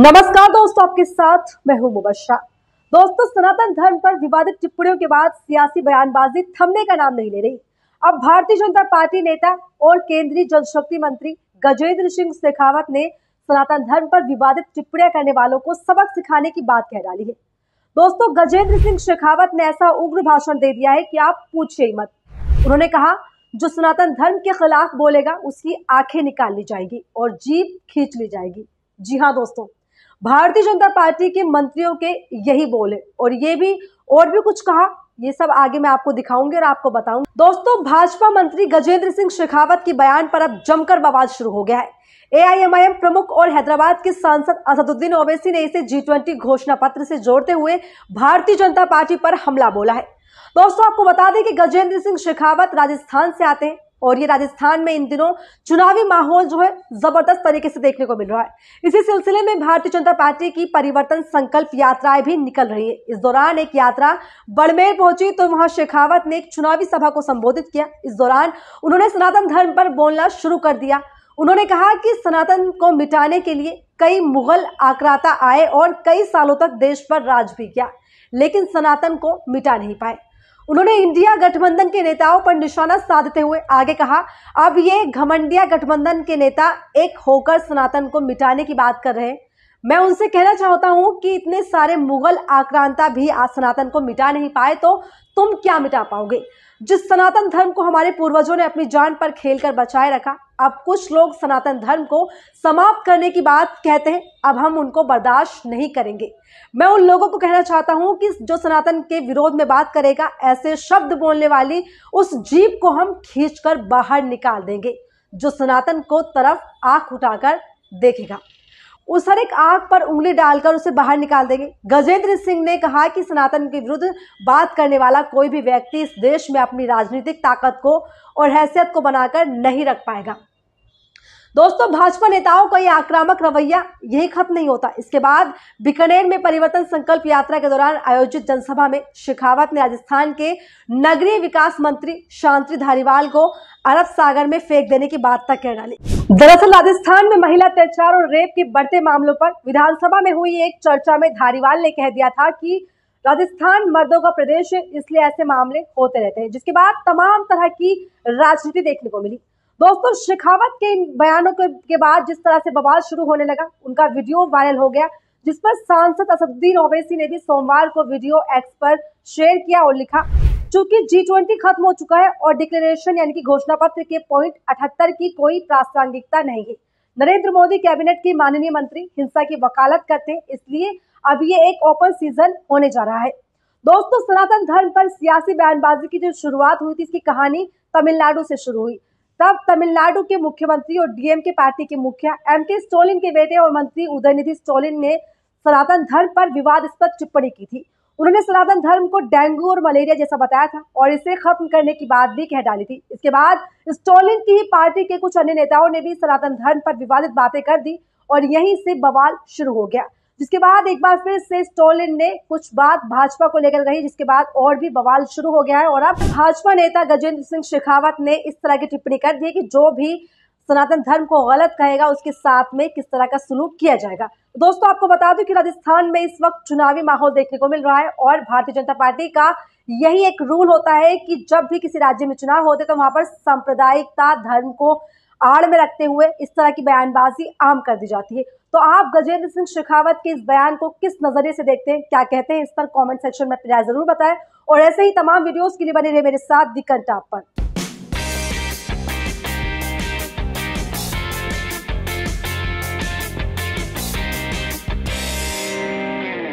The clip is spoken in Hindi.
नमस्कार दोस्तों आपके साथ मैं हूं मुबशा दोस्तों सनातन धर्म पर विवादित टिप्पणियों के बाद सियासी बयानबाजी थमने का नाम नहीं ले रही अब भारतीय जनता पार्टी नेता और केंद्रीय जल शक्ति मंत्री गजेंद्र सिंह शेखावत ने सनातन धर्म पर विवादित टिप्पणियां करने वालों को सबक सिखाने की बात कह डाली है दोस्तों गजेंद्र सिंह शेखावत ने ऐसा उग्र भाषण दे दिया है कि आप पूछिए ही मत उन्होंने कहा जो सनातन धर्म के खिलाफ बोलेगा उसकी आंखें निकाल ली जाएगी और जीप खींच ली जाएगी जी हाँ दोस्तों भारतीय जनता पार्टी के मंत्रियों के यही बोले और ये भी और भी कुछ कहा ये सब आगे मैं आपको दिखाऊंगी और आपको बताऊंगी दोस्तों भाजपा मंत्री गजेंद्र सिंह शेखावत के बयान पर अब जमकर बवाल शुरू हो गया है एआईएमआईएम प्रमुख और हैदराबाद के सांसद असदुद्दीन ओवैसी ने इसे जी ट्वेंटी घोषणा पत्र से जोड़ते हुए भारतीय जनता पार्टी पर हमला बोला है दोस्तों आपको बता दें कि गजेंद्र सिंह शेखावत राजस्थान से आते हैं और ये राजस्थान में इन दिनों चुनावी माहौल जो है जबरदस्त तरीके से देखने को मिल रहा है इसी सिलसिले में भारतीय जनता पार्टी की परिवर्तन संकल्प यात्राएं भी निकल रही है इस दौरान एक यात्रा बड़मेर पहुंची तो वहां शेखावत ने एक चुनावी सभा को संबोधित किया इस दौरान उन्होंने सनातन धर्म पर बोलना शुरू कर दिया उन्होंने कहा कि सनातन को मिटाने के लिए कई मुगल आक्राता आए और कई सालों तक देश पर राज भी किया लेकिन सनातन को मिटा नहीं पाए उन्होंने इंडिया गठबंधन के नेताओं पर निशाना साधते हुए आगे कहा अब ये घमंडिया गठबंधन के नेता एक होकर सनातन को मिटाने की बात कर रहे हैं मैं उनसे कहना चाहता हूं कि इतने सारे मुगल आक्रांता भी आज सनातन को मिटा नहीं पाए तो तुम क्या मिटा पाओगे जिस सनातन धर्म को हमारे पूर्वजों ने अपनी जान पर खेलकर बचाए रखा अब कुछ लोग सनातन धर्म को समाप्त करने की बात कहते हैं अब हम उनको बर्दाश्त नहीं करेंगे मैं उन लोगों को कहना चाहता हूं कि जो सनातन के विरोध में बात करेगा ऐसे शब्द बोलने वाली उस जीप को हम खींचकर बाहर निकाल देंगे जो सनातन को तरफ आंख उठाकर देखेगा उस हर एक आंख पर उंगली डालकर उसे बाहर निकाल देंगे गजेंद्र सिंह ने कहा कि सनातन के विरुद्ध बात करने वाला कोई भी व्यक्ति इस देश में अपनी राजनीतिक ताकत को और हैसियत को बनाकर नहीं रख पाएगा दोस्तों भाजपा नेताओं का यह आक्रामक रवैया यही खत्म नहीं होता इसके बाद बीकानेर में परिवर्तन संकल्प यात्रा के दौरान आयोजित जनसभा में शेखावत ने राजस्थान के नगरीय विकास मंत्री शांति धारीवाल को अरब सागर में फेंक देने की बात तक कह डाली दरअसल राजस्थान में महिला अत्याचार और रेप के बढ़ते मामलों पर विधानसभा में हुई एक चर्चा में धारीवाल ने कह दिया था कि राजस्थान मर्दों का प्रदेश है इसलिए ऐसे मामले होते रहते हैं जिसके बाद तमाम तरह की राजनीति देखने को मिली दोस्तों शेखावत के इन बयानों के, के बाद जिस तरह से बवाल शुरू होने लगा उनका वीडियो वायरल हो गया जिस पर सांसद असदुद्दीन ओवैसी ने भी सोमवार को वीडियो एक्स पर शेयर किया और लिखा चूंकि जी ट्वेंटी खत्म हो चुका है और डिक्लेरेशन यानी कि घोषणा पत्र के पॉइंट अठहत्तर की कोई प्रासंगिकता नहीं है नरेंद्र मोदी कैबिनेट की माननीय मंत्री हिंसा की वकालत करते हैं इसलिए अब ये एक ओपन सीजन होने जा रहा है दोस्तों सनातन धर्म पर सियासी बयानबाजी की जो शुरुआत हुई थी इसकी कहानी तमिलनाडु से शुरू हुई तब तमिलनाडु के मुख्यमंत्री और डीएमके पार्टी के मुखिया एम के स्टोलिन के बेटे और मंत्री उदयनिधि स्टोलिन ने सनातन धर्म पर विवादास्पद टिप्पणी की थी उन्होंने सनातन धर्म को डेंगू और मलेरिया जैसा बताया था और इसे खत्म करने की बात भी कह डाली थी इसके बाद स्टोलिन की ही पार्टी के कुछ अन्य नेताओं ने भी सनातन धर्म पर विवादित बातें कर दी और यहीं से बवाल शुरू हो गया जिसके बाद एक बार फिर से स्टोलिन ने कुछ बात भाजपा को लेकर कही जिसके बाद और भी बवाल शुरू हो गया है और अब भाजपा नेता गजेंद्र सिंह शेखावत ने इस तरह की टिप्पणी कर दी कि जो भी सनातन धर्म को गलत कहेगा उसके साथ में किस तरह का सलूक किया जाएगा तो दोस्तों आपको बता दूं कि राजस्थान में इस वक्त चुनावी माहौल देखने को मिल रहा है और भारतीय जनता पार्टी का यही एक रूल होता है कि जब भी किसी राज्य में चुनाव होते तो वहां पर सांप्रदायिकता धर्म को आड़ में रखते हुए इस तरह की बयानबाजी आम कर दी जाती है तो आप गजेंद्र सिंह शेखावत के इस बयान को किस नजरिए से देखते हैं क्या कहते हैं इस पर कमेंट सेक्शन में जरूर बताएं और ऐसे ही तमाम वीडियोस के लिए बने रहे मेरे साथ दिकन टाप पर